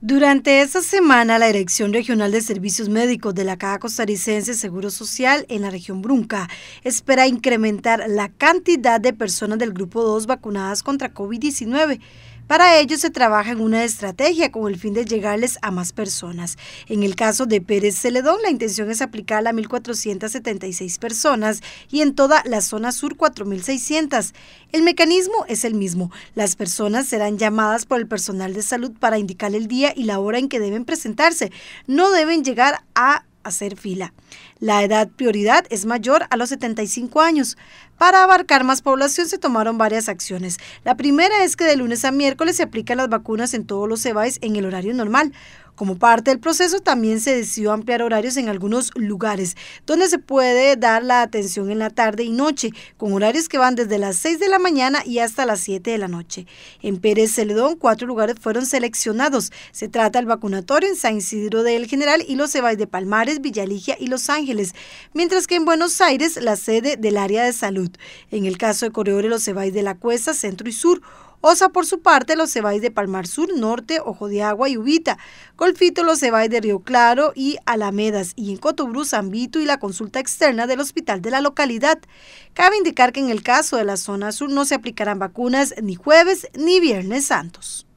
Durante esta semana, la Dirección Regional de Servicios Médicos de la Caja Costarricense Seguro Social en la región Brunca espera incrementar la cantidad de personas del Grupo 2 vacunadas contra COVID-19 para ello se trabaja en una estrategia con el fin de llegarles a más personas. En el caso de Pérez Celedón, la intención es aplicarla a 1.476 personas y en toda la zona sur 4.600. El mecanismo es el mismo. Las personas serán llamadas por el personal de salud para indicar el día y la hora en que deben presentarse. No deben llegar a hacer fila. La edad prioridad es mayor a los 75 años. Para abarcar más población se tomaron varias acciones. La primera es que de lunes a miércoles se aplican las vacunas en todos los CEBAIS en el horario normal. Como parte del proceso también se decidió ampliar horarios en algunos lugares donde se puede dar la atención en la tarde y noche, con horarios que van desde las 6 de la mañana y hasta las 7 de la noche. En Pérez Celedón, cuatro lugares fueron seleccionados. Se trata el vacunatorio en San Isidro del General y los Cebais de Palmares, Villaligia y Los Ángeles, mientras que en Buenos Aires la sede del área de salud. En el caso de Corredores, los Cebais de la Cuesta, Centro y Sur, Osa, por su parte, los cebáis de Palmar Sur, Norte, Ojo de Agua y Ubita. Golfito, los cebáis de Río Claro y Alamedas. Y en Cotobruz, San y la consulta externa del hospital de la localidad. Cabe indicar que en el caso de la zona sur no se aplicarán vacunas ni jueves ni viernes santos.